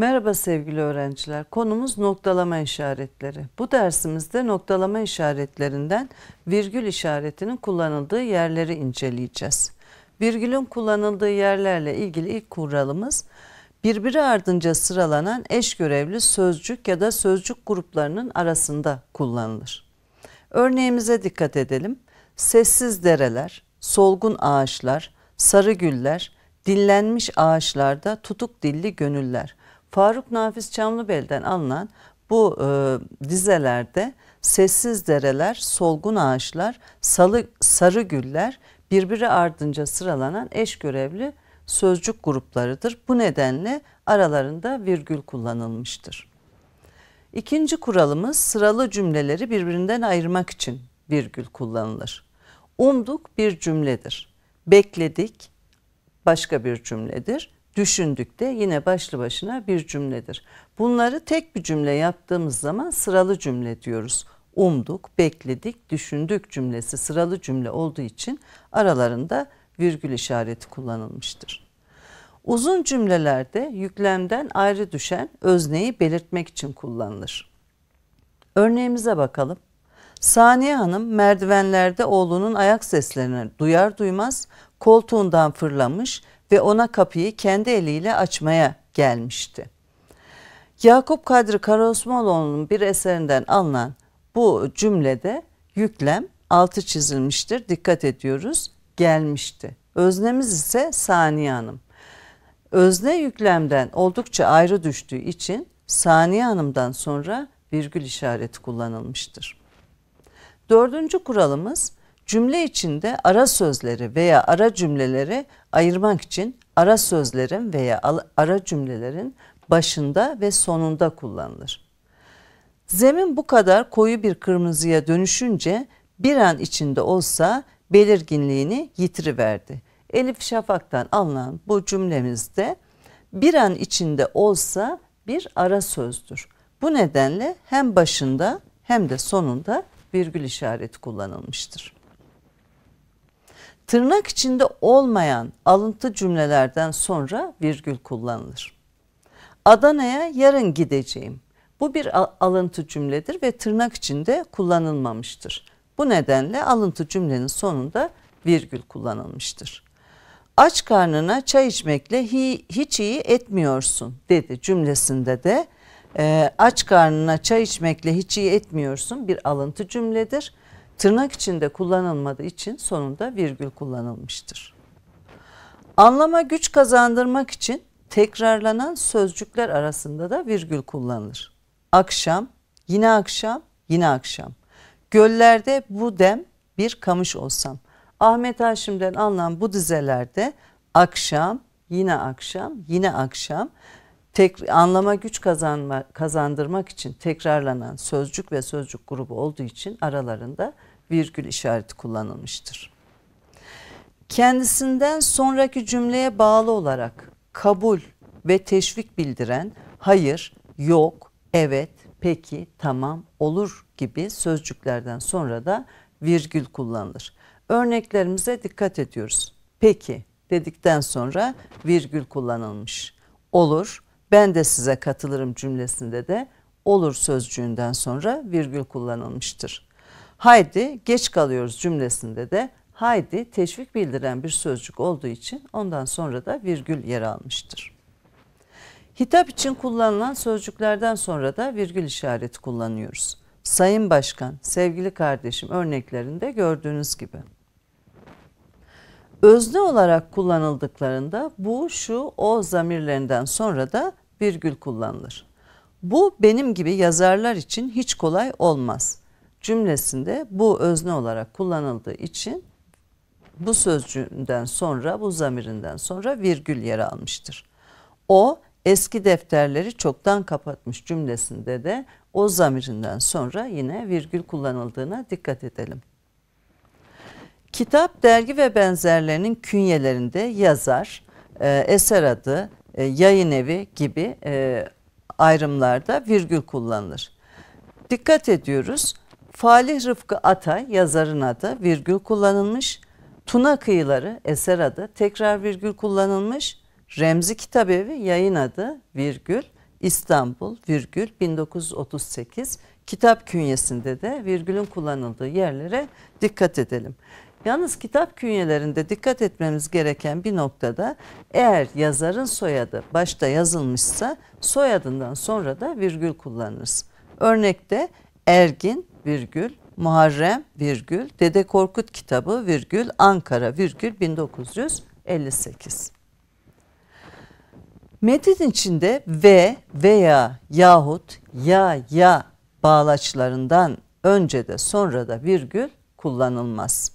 Merhaba sevgili öğrenciler. Konumuz noktalama işaretleri. Bu dersimizde noktalama işaretlerinden virgül işaretinin kullanıldığı yerleri inceleyeceğiz. Virgülün kullanıldığı yerlerle ilgili ilk kuralımız birbiri ardınca sıralanan eş görevli sözcük ya da sözcük gruplarının arasında kullanılır. Örneğimize dikkat edelim. Sessiz dereler, solgun ağaçlar, sarı güller, dinlenmiş ağaçlarda tutuk dilli gönüller. Faruk Nafiz Çamlıbel'den alınan bu e, dizelerde sessiz dereler, solgun ağaçlar, salı, sarı güller birbiri ardınca sıralanan eş görevli sözcük gruplarıdır. Bu nedenle aralarında virgül kullanılmıştır. İkinci kuralımız sıralı cümleleri birbirinden ayırmak için virgül kullanılır. Umduk bir cümledir. Bekledik başka bir cümledir düşündük de yine başlı başına bir cümledir. Bunları tek bir cümle yaptığımız zaman sıralı cümle diyoruz. Umduk, bekledik, düşündük cümlesi sıralı cümle olduğu için aralarında virgül işareti kullanılmıştır. Uzun cümlelerde yüklemden ayrı düşen özneyi belirtmek için kullanılır. Örneğimize bakalım. Saniye Hanım merdivenlerde oğlunun ayak seslerini duyar duymaz koltuğundan fırlamış ve ona kapıyı kendi eliyle açmaya gelmişti. Yakup Kadri Karaosmanoğlu'nun bir eserinden alınan bu cümlede yüklem altı çizilmiştir. Dikkat ediyoruz. Gelmişti. Öznemiz ise Saniye Hanım. Özne yüklemden oldukça ayrı düştüğü için Saniye Hanım'dan sonra virgül işareti kullanılmıştır. Dördüncü kuralımız Cümle içinde ara sözleri veya ara cümleleri ayırmak için ara sözlerin veya ara cümlelerin başında ve sonunda kullanılır. Zemin bu kadar koyu bir kırmızıya dönüşünce bir an içinde olsa belirginliğini yitiriverdi. Elif Şafak'tan alınan bu cümlemizde bir an içinde olsa bir ara sözdür. Bu nedenle hem başında hem de sonunda virgül işareti kullanılmıştır. Tırnak içinde olmayan alıntı cümlelerden sonra virgül kullanılır. Adana'ya yarın gideceğim. Bu bir alıntı cümledir ve tırnak içinde kullanılmamıştır. Bu nedenle alıntı cümlenin sonunda virgül kullanılmıştır. Aç karnına çay içmekle hi, hiç iyi etmiyorsun dedi cümlesinde de e, aç karnına çay içmekle hiç iyi etmiyorsun bir alıntı cümledir tırnak içinde kullanılmadığı için sonunda virgül kullanılmıştır. Anlama güç kazandırmak için tekrarlanan sözcükler arasında da virgül kullanılır. Akşam, yine akşam, yine akşam. Göllerde bu dem bir kamış olsam. Ahmet Haşim'den alınan bu dizelerde akşam, yine akşam, yine akşam tek, anlama güç kazanma, kazandırmak için tekrarlanan sözcük ve sözcük grubu olduğu için aralarında virgül işareti kullanılmıştır. Kendisinden sonraki cümleye bağlı olarak kabul ve teşvik bildiren hayır, yok, evet, peki, tamam, olur gibi sözcüklerden sonra da virgül kullanılır. Örneklerimize dikkat ediyoruz. Peki dedikten sonra virgül kullanılmış. Olur, ben de size katılırım cümlesinde de olur sözcüğünden sonra virgül kullanılmıştır haydi geç kalıyoruz cümlesinde de haydi teşvik bildiren bir sözcük olduğu için ondan sonra da virgül yer almıştır. Hitap için kullanılan sözcüklerden sonra da virgül işareti kullanıyoruz. Sayın Başkan, sevgili kardeşim örneklerinde gördüğünüz gibi. Özne olarak kullanıldıklarında bu, şu, o zamirlerinden sonra da virgül kullanılır. Bu benim gibi yazarlar için hiç kolay olmaz cümlesinde bu özne olarak kullanıldığı için bu sözcüğünden sonra, bu zamirinden sonra virgül yer almıştır. O eski defterleri çoktan kapatmış cümlesinde de o zamirinden sonra yine virgül kullanıldığına dikkat edelim. Kitap, dergi ve benzerlerinin künyelerinde yazar, e, eser adı, e, yayın evi gibi e, ayrımlarda virgül kullanılır. Dikkat ediyoruz Falih Rıfkı Ata yazarın adı virgül kullanılmış. Tuna Kıyıları eser adı tekrar virgül kullanılmış. Remzi Kitabevi yayın adı virgül İstanbul virgül 1938 kitap künyesinde de virgülün kullanıldığı yerlere dikkat edelim. Yalnız kitap künyelerinde dikkat etmemiz gereken bir noktada eğer yazarın soyadı başta yazılmışsa soyadından sonra da virgül kullanırız. Örnekte Ergin virgül Muharrem virgül Dede Korkut kitabı virgül Ankara virgül 1958. Metin içinde ve veya yahut ya ya bağlaçlarından önce de sonra da virgül kullanılmaz.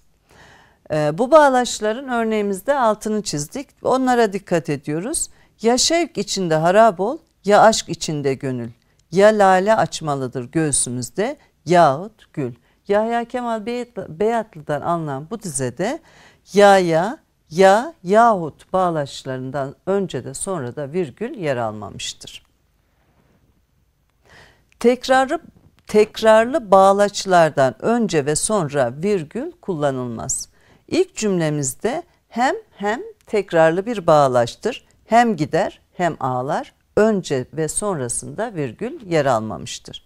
Ee, bu bağlaçların örneğimizde altını çizdik. Onlara dikkat ediyoruz. Ya şevk içinde harab ol ya aşk içinde gönül. Ya lale açmalıdır göğsümüzde yahut gül. Yahya Kemal Beyatlı'dan alınan bu dizede yaya, ya yahut bağlaçlarından önce de sonra da virgül yer almamıştır. Tekrarı, tekrarlı bağlaçlardan önce ve sonra virgül kullanılmaz. İlk cümlemizde hem hem tekrarlı bir bağlaçtır. Hem gider hem ağlar önce ve sonrasında virgül yer almamıştır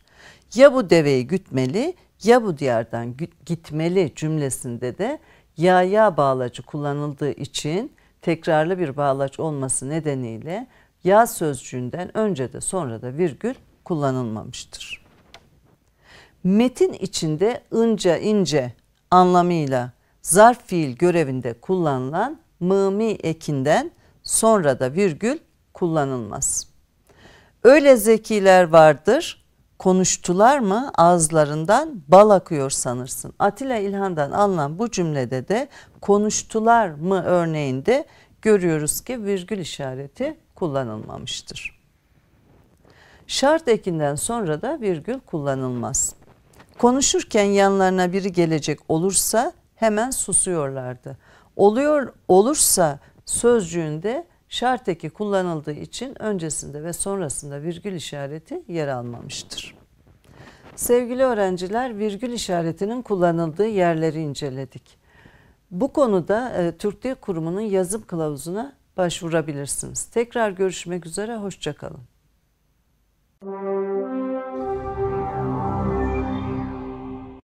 ya bu deveyi gütmeli ya bu diyardan gitmeli cümlesinde de ya ya bağlacı kullanıldığı için tekrarlı bir bağlaç olması nedeniyle ya sözcüğünden önce de sonra da virgül kullanılmamıştır. Metin içinde ınca ince anlamıyla zarf fiil görevinde kullanılan mımi ekinden sonra da virgül kullanılmaz. Öyle zekiler vardır konuştular mı ağızlarından bal akıyor sanırsın. Atilla İlhan'dan alınan bu cümlede de konuştular mı örneğinde görüyoruz ki virgül işareti kullanılmamıştır. Şart ekinden sonra da virgül kullanılmaz. Konuşurken yanlarına biri gelecek olursa hemen susuyorlardı. Oluyor olursa sözcüğünde şart eki kullanıldığı için öncesinde ve sonrasında virgül işareti yer almamıştır. Sevgili öğrenciler virgül işaretinin kullanıldığı yerleri inceledik. Bu konuda e, Türk Dil Kurumu'nun yazım kılavuzuna başvurabilirsiniz. Tekrar görüşmek üzere, hoşçakalın. Müzik